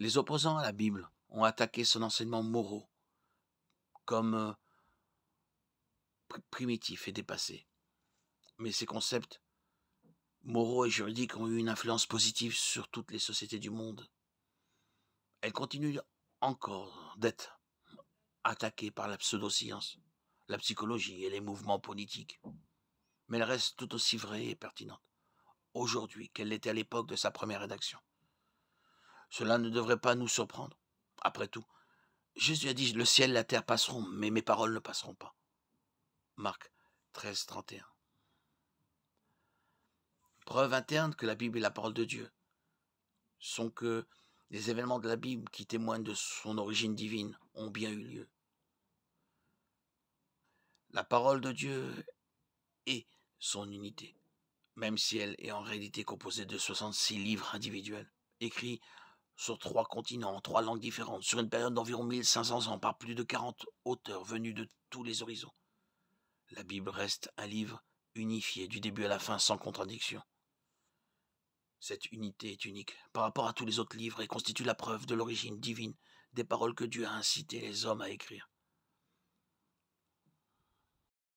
Les opposants à la Bible ont attaqué son enseignement moraux comme euh, primitif et dépassé. Mais ces concepts moraux et juridiques ont eu une influence positive sur toutes les sociétés du monde. Elles continuent encore d'être attaquées par la pseudo-science, la psychologie et les mouvements politiques. Mais elles restent tout aussi vraies et pertinentes aujourd'hui qu'elles l'étaient à l'époque de sa première rédaction. Cela ne devrait pas nous surprendre. Après tout, Jésus a dit Le ciel et la terre passeront, mais mes paroles ne passeront pas. Marc 13, 31. Preuve interne que la Bible est la parole de Dieu sont que les événements de la Bible qui témoignent de son origine divine ont bien eu lieu. La parole de Dieu est son unité, même si elle est en réalité composée de 66 livres individuels, écrits sur trois continents, en trois langues différentes, sur une période d'environ 1500 ans, par plus de 40 auteurs venus de tous les horizons. La Bible reste un livre unifié du début à la fin sans contradiction. Cette unité est unique par rapport à tous les autres livres et constitue la preuve de l'origine divine des paroles que Dieu a incité les hommes à écrire.